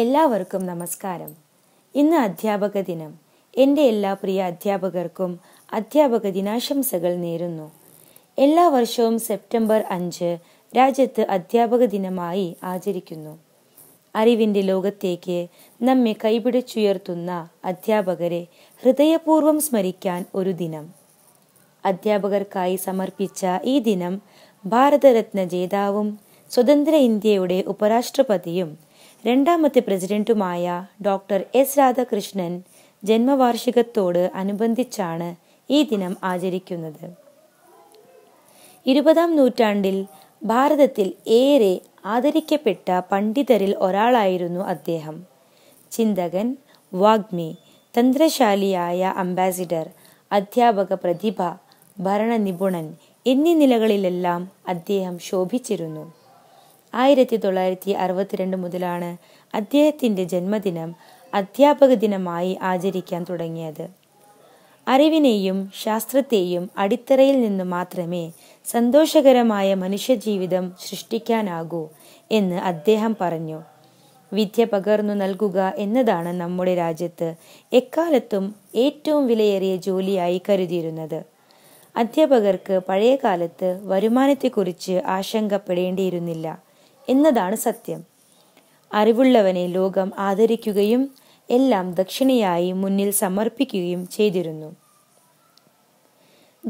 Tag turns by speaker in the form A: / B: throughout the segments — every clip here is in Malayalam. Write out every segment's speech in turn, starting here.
A: എല്ലാവർക്കും നമസ്കാരം ഇന്ന് അധ്യാപക ദിനം എൻ്റെ എല്ലാ പ്രിയ അധ്യാപകർക്കും അധ്യാപക ദിനാശംസകൾ നേരുന്നു എല്ലാ വർഷവും സെപ്റ്റംബർ അഞ്ച് രാജ്യത്ത് അധ്യാപക ദിനമായി ആചരിക്കുന്നു അറിവിൻ്റെ ലോകത്തേക്ക് നമ്മെ കൈപിടിച്ചുയർത്തുന്ന അധ്യാപകരെ ഹൃദയപൂർവ്വം സ്മരിക്കാൻ ഒരു ദിനം അധ്യാപകർക്കായി സമർപ്പിച്ച ഈ ദിനം ഭാരതരത്ന ജേതാവും സ്വതന്ത്ര ഇന്ത്യയുടെ ഉപരാഷ്ട്രപതിയും രണ്ടാമത്തെ പ്രസിഡന്റുമായ ഡോക്ടർ എസ് രാധാകൃഷ്ണൻ ജന്മവാർഷികത്തോട് അനുബന്ധിച്ചാണ് ഈ ദിനം ആചരിക്കുന്നത് ഇരുപതാം നൂറ്റാണ്ടിൽ ഭാരതത്തിൽ ഏറെ ആദരിക്കപ്പെട്ട പണ്ഡിതരിൽ ഒരാളായിരുന്നു അദ്ദേഹം ചിന്തകൻ വാഗ്മി തന്ത്രശാലിയായ അംബാസിഡർ അധ്യാപക പ്രതിഭ ഭരണ നിപുണൻ എന്നീ നിലകളിലെല്ലാം അദ്ദേഹം ശോഭിച്ചിരുന്നു ആയിരത്തി തൊള്ളായിരത്തി അറുപത്തിരണ്ട് മുതലാണ് അദ്ദേഹത്തിൻ്റെ ജന്മദിനം അധ്യാപക ദിനമായി ആചരിക്കാൻ തുടങ്ങിയത് അറിവിനെയും ശാസ്ത്രത്തെയും അടിത്തറയിൽ നിന്ന് മാത്രമേ സന്തോഷകരമായ മനുഷ്യജീവിതം സൃഷ്ടിക്കാനാകൂ എന്ന് അദ്ദേഹം പറഞ്ഞു വിദ്യ പകർന്നു നൽകുക എന്നതാണ് നമ്മുടെ രാജ്യത്ത് എക്കാലത്തും ഏറ്റവും വിലയേറിയ ജോലിയായി കരുതിയിരുന്നത് അധ്യാപകർക്ക് പഴയ വരുമാനത്തെക്കുറിച്ച് ആശങ്കപ്പെടേണ്ടിയിരുന്നില്ല എന്നതാണ് സത്യം അറിവുള്ളവനെ ലോകം ആദരിക്കുകയും എല്ലാം ദക്ഷിണയായി മുന്നിൽ സമർപ്പിക്കുകയും ചെയ്തിരുന്നു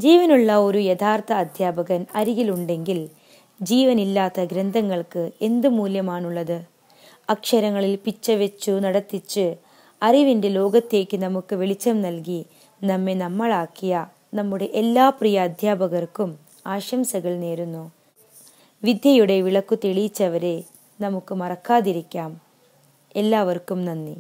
A: ജീവനുള്ള ഒരു യഥാർത്ഥ അധ്യാപകൻ അരികിലുണ്ടെങ്കിൽ ജീവനില്ലാത്ത ഗ്രന്ഥങ്ങൾക്ക് എന്ത് മൂല്യമാണുള്ളത് അക്ഷരങ്ങളിൽ പിച്ചവെച്ചു നടത്തിച്ച് അറിവിൻ്റെ ലോകത്തേക്ക് നമുക്ക് വെളിച്ചം നൽകി നമ്മെ നമ്മളാക്കിയ നമ്മുടെ എല്ലാ പ്രിയ അധ്യാപകർക്കും ആശംസകൾ നേരുന്നു വിദ്യയുടെ വിളക്കു തെളിയിച്ചവരെ നമുക്ക് മറക്കാതിരിക്കാം എല്ലാവർക്കും നന്ദി